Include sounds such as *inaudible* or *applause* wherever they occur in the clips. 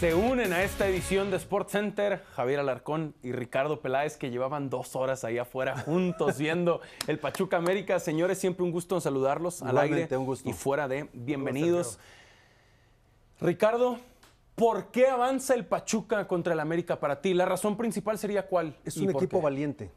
Se unen a esta edición de Sports Center Javier Alarcón y Ricardo Peláez que llevaban dos horas ahí afuera juntos *laughs* viendo el Pachuca América. Señores, siempre un gusto en saludarlos al aire un gusto. y fuera de bienvenidos. Ricardo, ¿por qué avanza el Pachuca contra el América para ti? La razón principal sería cuál? Es un equipo valiente.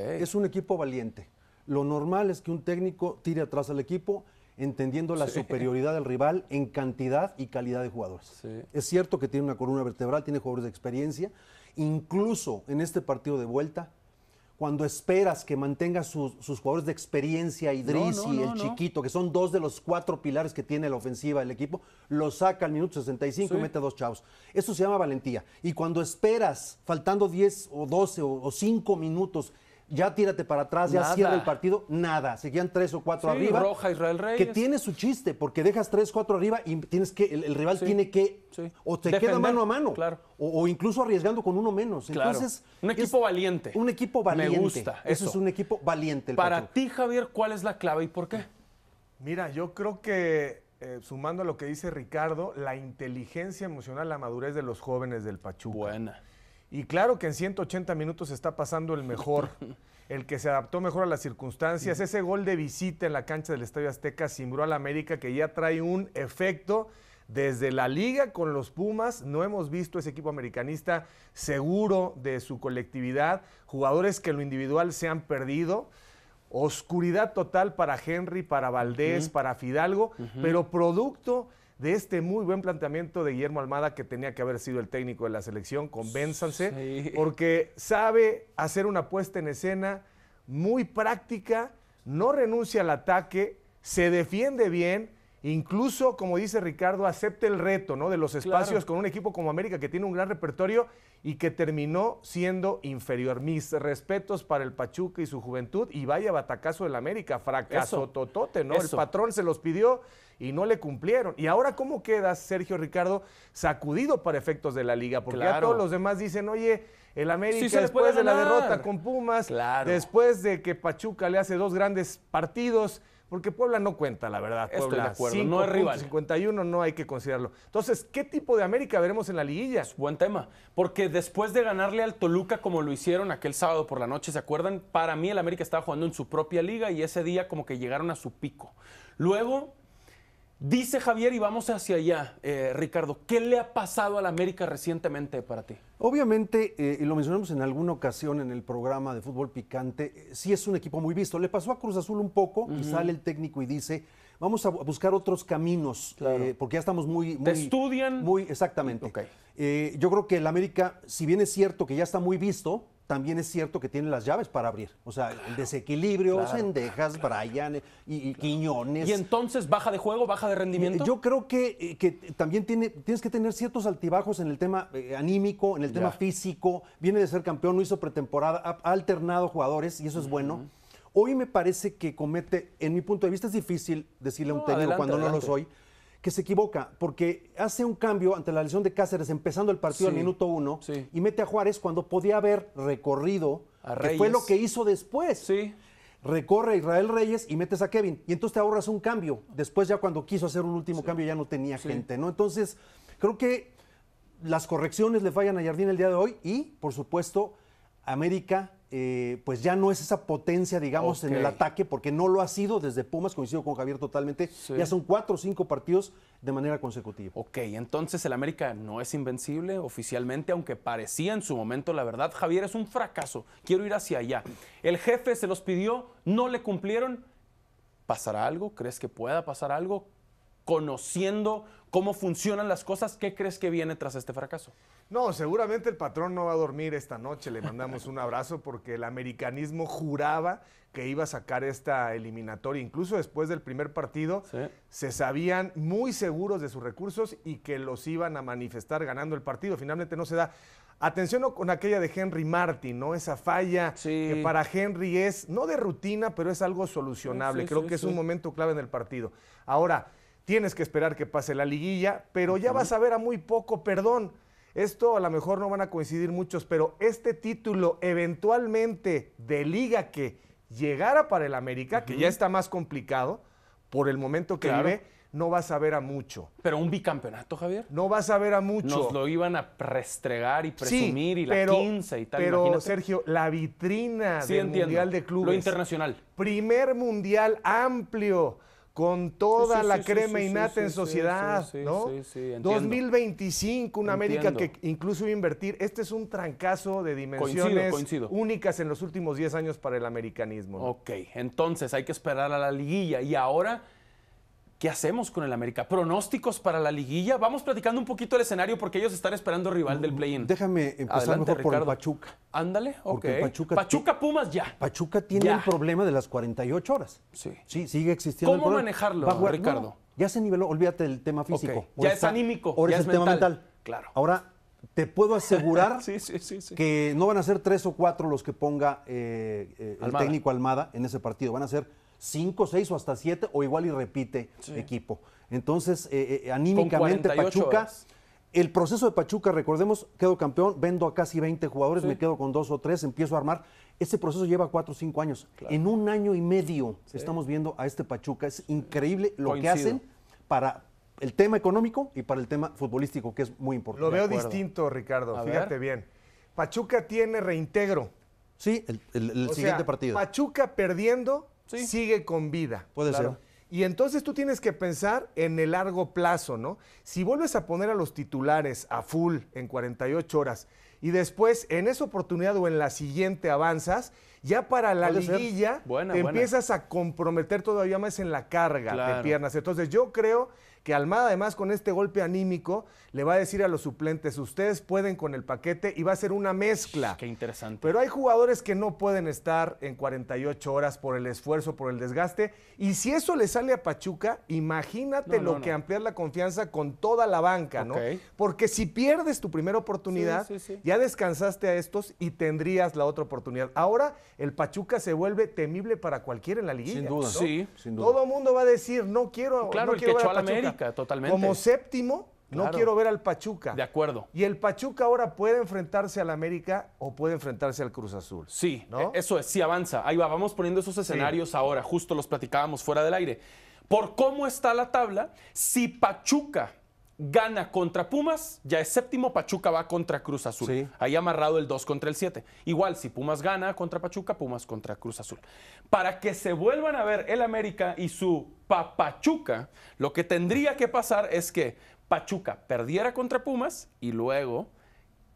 Es un equipo valiente. Lo normal es que un técnico tire atrás al equipo entendiendo la superioridad del rival en cantidad y calidad de jugadores. Es cierto que tiene una columna vertebral, tiene jugadores de experiencia, incluso en este partido de vuelta, cuando esperas que mantenga sus, jugadores de experiencia, Idris y el chiquito, que son dos de los cuatro pilares que tiene la ofensiva del equipo, lo saca al minuto 65 y mete a dos chavos. Eso se llama valentía. Y cuando esperas, faltando 10 o 12 o 5 minutos, ya tírate para atrás, ya cierra el partido, nada. Seguían tres o cuatro sí, arriba. Roja, Israel Reyes. Que tiene su chiste, porque dejas tres, cuatro arriba y tienes que, el, rival tiene que, o te queda mano a mano, o, incluso arriesgando con uno menos. Entonces, un equipo valiente. Un equipo valiente. Me gusta. Eso, es un equipo valiente. para ti, Javier, ¿cuál es la clave y por qué? Mira, yo creo que eh, sumando a lo que dice Ricardo, la inteligencia emocional, la madurez de los jóvenes del Pachuca. Buena. Y claro que en 180 minutos está pasando el mejor. *laughs* el que se adaptó mejor a las circunstancias. Ese gol de visita en la cancha del Estadio Azteca simbró al América que ya trae un efecto. Desde la liga con los Pumas no hemos visto ese equipo americanista seguro de su colectividad, jugadores que en lo individual se han perdido. Oscuridad total para Henry, para Valdés, para Fidalgo, pero producto de este muy buen planteamiento de Guillermo Almada, que tenía que haber sido el técnico de la selección, convénzanse, porque sabe hacer una puesta en escena muy práctica, no renuncia al ataque, se defiende bien incluso, como dice Ricardo, acepte el reto ¿no? de los espacios con un equipo como América que tiene un gran repertorio y que terminó siendo inferior. Mis respetos para el Pachuca y su juventud y vaya batacazo del América, fracaso totote, ¿no? El patrón se los pidió y no le cumplieron. Y ahora, ¿cómo queda Sergio Ricardo sacudido para efectos de la liga? Porque ya todos los demás dicen, oye, el América después de la derrota con Pumas, después de que Pachuca le hace dos grandes partidos, porque Puebla no cuenta, la verdad. Estoy Puebla, de acuerdo. no es rival. 51 no hay que considerarlo. Entonces, ¿qué tipo de América veremos en la liguilla? Es buen tema. Porque después de ganarle al Toluca como lo hicieron aquel sábado por la noche, ¿se acuerdan? Para mí el América estaba jugando en su propia liga y ese día como que llegaron a su pico. Luego Dice Javier, y vamos hacia allá, eh, Ricardo, ¿qué le ha pasado a la América recientemente para ti? Obviamente, eh, y lo mencionamos en alguna ocasión en el programa de fútbol picante, eh, sí es un equipo muy visto. Le pasó a Cruz Azul un poco, y sale el técnico y dice, vamos a buscar otros caminos, porque ya estamos muy... muy estudian? Muy, exactamente. yo creo que el América, si bien es cierto que ya está muy visto, también es cierto que tiene las llaves para abrir. O sea, el desequilibrio, Sendejas, Brian y, Quiñones. ¿Y entonces baja de juego, baja de rendimiento? Yo creo que, eh, que también tiene, tienes que tener ciertos altibajos en el tema eh, anímico, en el tema físico. Viene de ser campeón, no hizo pretemporada, ha, alternado jugadores y eso es bueno. Hoy me parece que comete, en mi punto de vista es difícil decirle a un técnico cuando no lo soy, que se equivoca, porque hace un cambio ante la lesión de Cáceres empezando el partido al minuto uno y mete a Juárez cuando podía haber recorrido, que fue lo que hizo después. Recorre a Israel Reyes y metes a Kevin. Y entonces te ahorras un cambio. Después ya cuando quiso hacer un último cambio ya no tenía gente, ¿no? Entonces, creo que las correcciones le fallan a Jardín el día de hoy y, por supuesto, América eh, pues ya no es esa potencia, digamos, en el ataque, porque no lo ha sido desde Pumas, coincido con Javier totalmente, ya son cuatro o cinco partidos de manera consecutiva. Ok, entonces el América no es invencible oficialmente, aunque parecía en su momento, la verdad, Javier, es un fracaso, quiero ir hacia allá. El jefe se los pidió, no le cumplieron. ¿Pasará algo? ¿Crees que pueda pasar algo? conociendo cómo funcionan las cosas, ¿qué crees que viene tras este fracaso? No, seguramente el patrón no va a dormir esta noche, le mandamos un abrazo porque el americanismo juraba que iba a sacar esta eliminatoria, incluso después del primer partido, se sabían muy seguros de sus recursos y que los iban a manifestar ganando el partido, finalmente no se da. Atención con aquella de Henry Martin, ¿no? Esa falla que para Henry es, no de rutina, pero es algo solucionable. Creo que es un momento clave en el partido. Ahora, tienes que esperar que pase la liguilla, pero ya vas a ver a muy poco perdón. Esto a lo mejor no van a coincidir muchos, pero este título eventualmente de liga que llegara para el América, que ya está más complicado, por el momento que vive, no vas a ver a mucho. Pero un bicampeonato, Javier. No vas a ver a mucho. Nos lo iban a restregar y presumir y la pero, 15 y tal. Pero, Sergio, la vitrina del Mundial de Clubes. Lo internacional. Primer Mundial amplio con toda la crema innata en sociedad, ¿no? 2025, una América que incluso iba a invertir. Este es un trancazo de dimensiones únicas en los últimos 10 años para el americanismo. Ok, entonces hay que esperar a la liguilla y ahora ¿Qué hacemos con el América? ¿Pronósticos para la liguilla? Vamos platicando un poquito el escenario porque ellos están esperando rival del mm, play-in. Déjame empezar mejor por Pachuca. Ándale, ok. Pachuca, Pumas ya. Pachuca tiene un problema de las 48 horas. Sí. Sí, sigue existiendo. ¿Cómo manejarlo, Ricardo? ya se niveló, olvídate del tema físico. Ya es anímico. Ahora es, tema mental. Claro. Ahora te puedo asegurar *laughs* que no van a ser tres o cuatro los que ponga eh, eh, el técnico Almada en ese partido. Van a ser cinco, seis o hasta siete, o igual y repite equipo. Entonces, eh, eh, anímicamente, Pachuca. El proceso de Pachuca, recordemos, quedo campeón, vendo a casi 20 jugadores, me quedo con dos o tres, empiezo a armar. Ese proceso lleva cuatro o cinco años. En un año y medio estamos viendo a este Pachuca. Es increíble lo que hacen para el tema económico y para el tema futbolístico, que es muy importante. Lo veo distinto, Ricardo, fíjate bien. Pachuca tiene reintegro. Sí, el, siguiente partido. Pachuca perdiendo sigue con vida. Puede ser. Y entonces tú tienes que pensar en el largo plazo, ¿no? Si vuelves a poner a los titulares a full en 48 horas y después en esa oportunidad o en la siguiente avanzas, ya para la liguilla empiezas a comprometer todavía más en la carga de piernas. Entonces yo creo que Almada además con este golpe anímico le va a decir a los suplentes, ustedes pueden con el paquete y va a ser una mezcla. Qué interesante. Pero hay jugadores que no pueden estar en 48 horas por el esfuerzo, por el desgaste, y si eso le sale a Pachuca, imagínate lo que ampliar la confianza con toda la banca, ¿no? Porque si pierdes tu primera oportunidad, ya descansaste a estos y tendrías la otra oportunidad. Ahora el Pachuca se vuelve temible para cualquiera en la liguilla. Sin duda, sí, sin duda. Todo mundo va a decir, no quiero, no quiero ver a Pachuca totalmente. Como séptimo, no quiero ver al Pachuca. De acuerdo. Y el Pachuca ahora puede enfrentarse al América o puede enfrentarse al Cruz Azul. Sí, ¿no? E, eso es, sí avanza. Ahí va, vamos poniendo esos escenarios ahora, justo los platicábamos fuera del aire. Por cómo está la tabla, si Pachuca gana contra Pumas, ya es séptimo, Pachuca va contra Cruz Azul. Ahí amarrado el 2 contra el 7. Igual, si Pumas gana contra Pachuca, Pumas contra Cruz Azul. Para que se vuelvan a ver el América y su Pachuca lo que tendría que pasar es que Pachuca perdiera contra Pumas y luego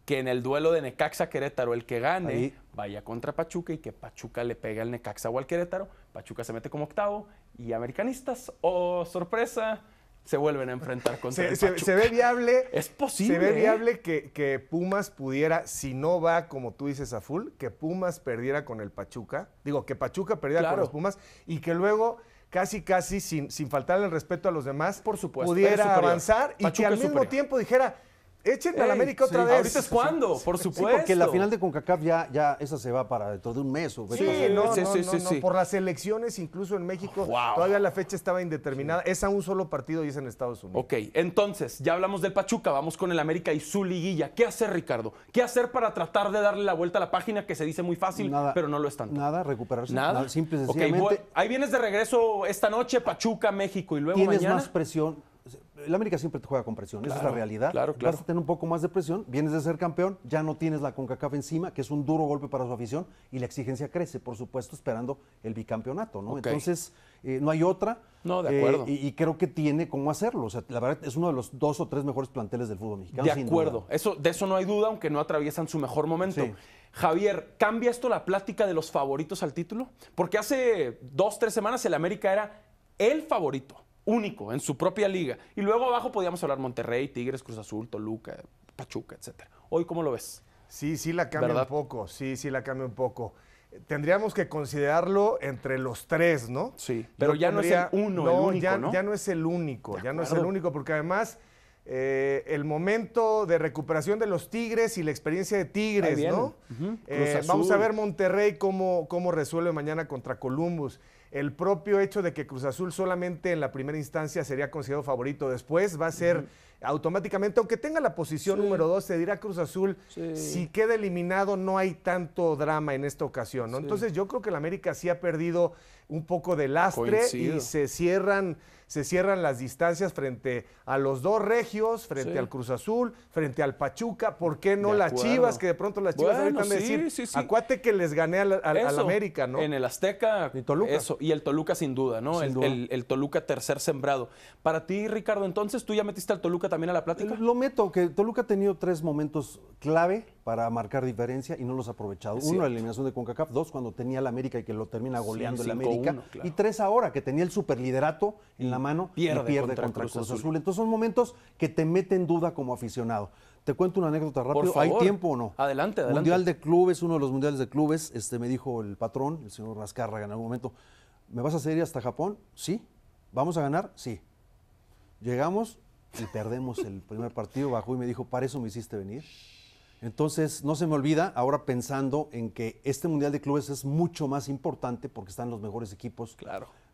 que en el duelo de Necaxa Querétaro el que gane vaya contra Pachuca y que Pachuca le pegue al Necaxa o al Querétaro. Pachuca se mete como octavo y americanistas, oh sorpresa, se vuelven a enfrentar contra se, se, ve viable. Es posible. Se ve ¿eh? viable que, que, Pumas pudiera, si no va como tú dices a full, que Pumas perdiera con el Pachuca. Digo, que Pachuca perdiera con los Pumas y que luego casi, casi, sin, sin faltarle el respeto a los demás, Por supuesto, pudiera avanzar y que al mismo tiempo dijera, Echen a la América otra vez. ¿Ahorita es cuándo? Por supuesto. porque la final de CONCACAF ya, ya esa se va para dentro de un mes. sí, no, sí, sí, Por las elecciones, incluso en México, todavía la fecha estaba indeterminada. Es a un solo partido y es en Estados Unidos. Ok, entonces, ya hablamos del Pachuca, vamos con el América y su liguilla. ¿Qué hacer, Ricardo? ¿Qué hacer para tratar de darle la vuelta a la página que se dice muy fácil, pero no lo es tanto? Nada, recuperarse. Nada. nada simple, sencillamente. ahí vienes de regreso esta noche, Pachuca, México y luego mañana. Tienes más presión el América siempre te juega con presión, esa es la realidad. Claro, claro. Vas a tener un poco más de presión, vienes de ser campeón, ya no tienes la CONCACAF encima, que es un duro golpe para su afición, y la exigencia crece, por supuesto, esperando el bicampeonato, ¿no? Entonces, eh, no hay otra. No, de eh, acuerdo. y, creo que tiene cómo hacerlo. O sea, la verdad es uno de los dos o tres mejores planteles del fútbol mexicano. De acuerdo, Eso, de eso no hay duda, aunque no atraviesan su mejor momento. Javier, ¿cambia esto la plática de los favoritos al título? Porque hace dos, tres semanas el América era el favorito único en su propia liga. Y luego abajo podíamos hablar Monterrey, Tigres, Cruz Azul, Toluca, Pachuca, etc. Hoy, ¿cómo lo ves? Sí, sí la cambia un poco, sí, sí la cambia un poco. Tendríamos que considerarlo entre los tres, ¿no? Sí, pero ya no es el uno, único, ya, ¿no? ya no es el único, ya no es el único, porque además... Eh, el momento de recuperación de los Tigres y la experiencia de Tigres, ¿no? Eh, vamos a ver Monterrey cómo, cómo resuelve mañana contra Columbus el propio hecho de que Cruz Azul solamente en la primera instancia sería considerado favorito, después va a ser automáticamente, aunque tenga la posición número dos, se dirá Cruz Azul, si queda eliminado no hay tanto drama en esta ocasión, Entonces yo creo que la América sí ha perdido un poco de lastre y se cierran, se cierran las distancias frente a los dos regios, frente al Cruz Azul, frente al Pachuca, ¿por qué no las Chivas? Que de pronto las Chivas ahorita sí, decir, sí, acuate que les gané a la América, ¿no? En el Azteca. Y Toluca. Eso, y el Toluca sin duda, ¿no? el, Toluca tercer sembrado. Para ti, Ricardo, entonces, ¿tú ya metiste al Toluca también a la plática? Lo meto, que Toluca ha tenido tres momentos clave para marcar diferencia y no los ha aprovechado. Uno, la eliminación de CONCACAF. Dos, cuando tenía la América y que lo termina goleando el América. Y tres ahora, que tenía el superliderato en la mano y pierde contra, el Cruz, Azul. Entonces son momentos que te meten duda como aficionado. Te cuento una anécdota rápido. ¿Hay tiempo o no? Adelante, adelante. Mundial de clubes, uno de los mundiales de clubes, este, me dijo el patrón, el señor Rascárraga, en algún momento, ¿me vas a hacer ir hasta Japón? Sí. ¿Vamos a ganar? Sí. Llegamos y perdemos el primer partido, bajó y me dijo, ¿para eso me hiciste venir? Entonces, no se me olvida, ahora pensando en que este Mundial de Clubes es mucho más importante porque están los mejores equipos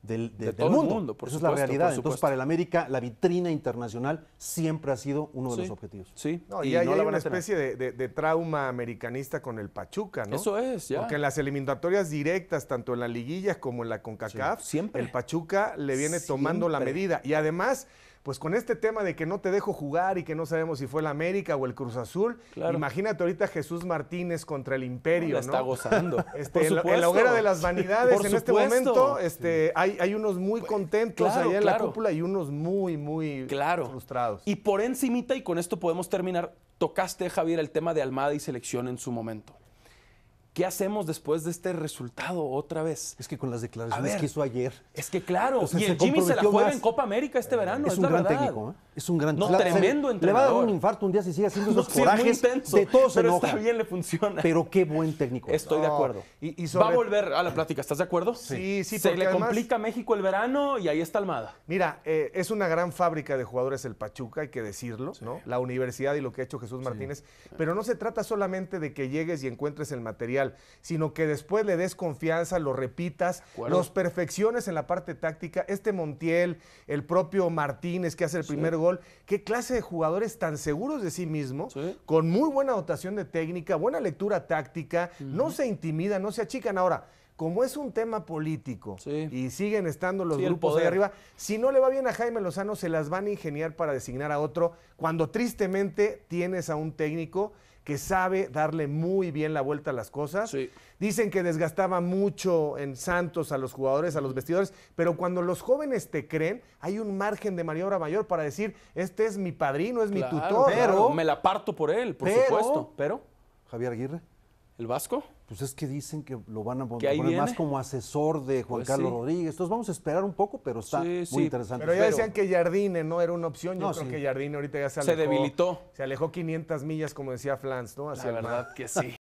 del, mundo. por Eso es la realidad. Entonces, para el América, la vitrina internacional siempre ha sido uno de los objetivos. Sí, y, hay, una especie de, trauma americanista con el Pachuca, ¿no? Eso es, ya. Porque en las eliminatorias directas, tanto en la liguilla como en la CONCACAF, siempre. el Pachuca le viene tomando la medida. Y además pues con este tema de que no te dejo jugar y que no sabemos si fue el América o el Cruz Azul, imagínate ahorita Jesús Martínez contra el Imperio. está gozando. en, la, hoguera de las vanidades, en este momento, este, hay, unos muy pues, contentos allá en la cúpula y unos muy, muy frustrados. Y por encimita, y con esto podemos terminar, tocaste, Javier, el tema de Almada y selección en su momento. ¿Qué hacemos después de este resultado otra vez? Es que con las declaraciones que hizo ayer. Es que claro, y el Jimmy se la juega en Copa América este eh, verano. Es, un gran técnico, ¿eh? Es un gran técnico. no, tremendo entrenador. Le va a dar un infarto un día si sigue haciendo esos corajes. Sí, de todos pero está bien, le funciona. Pero qué buen técnico. Estoy de acuerdo. Y, Va a volver a la plática, ¿estás de acuerdo? Sí, sí. sí se le complica México el verano y ahí está Almada. Mira, eh, es una gran fábrica de jugadores el Pachuca, hay que decirlo, ¿no? La universidad y lo que ha hecho Jesús Martínez. Pero no se trata solamente de que llegues y encuentres el material sino que después le des confianza, lo repitas, los perfecciones en la parte táctica. Este Montiel, el propio Martínez que hace el primer gol, qué clase de jugadores tan seguros de sí mismos, con muy buena dotación de técnica, buena lectura táctica, no se intimidan, no se achican. Ahora, como es un tema político y siguen estando los grupos de arriba, si no le va bien a Jaime Lozano, se las van a ingeniar para designar a otro, cuando tristemente tienes a un técnico que sabe darle muy bien la vuelta a las cosas. Dicen que desgastaba mucho en Santos a los jugadores, a los vestidores, pero cuando los jóvenes te creen, hay un margen de maniobra mayor para decir, este es mi padrino, es mi tutor. me la parto por él, por supuesto. Pero. Javier Aguirre. ¿El Vasco? Pues es que dicen que lo van a poner más como asesor de Juan pues Carlos Rodríguez. Entonces vamos a esperar un poco, pero está muy interesante. Pero ya decían que Jardine no era una opción. Yo creo que Jardine ahorita ya se alejó. Se debilitó. Se alejó 500 millas, como decía Flans, ¿no? Hacia La verdad que sí.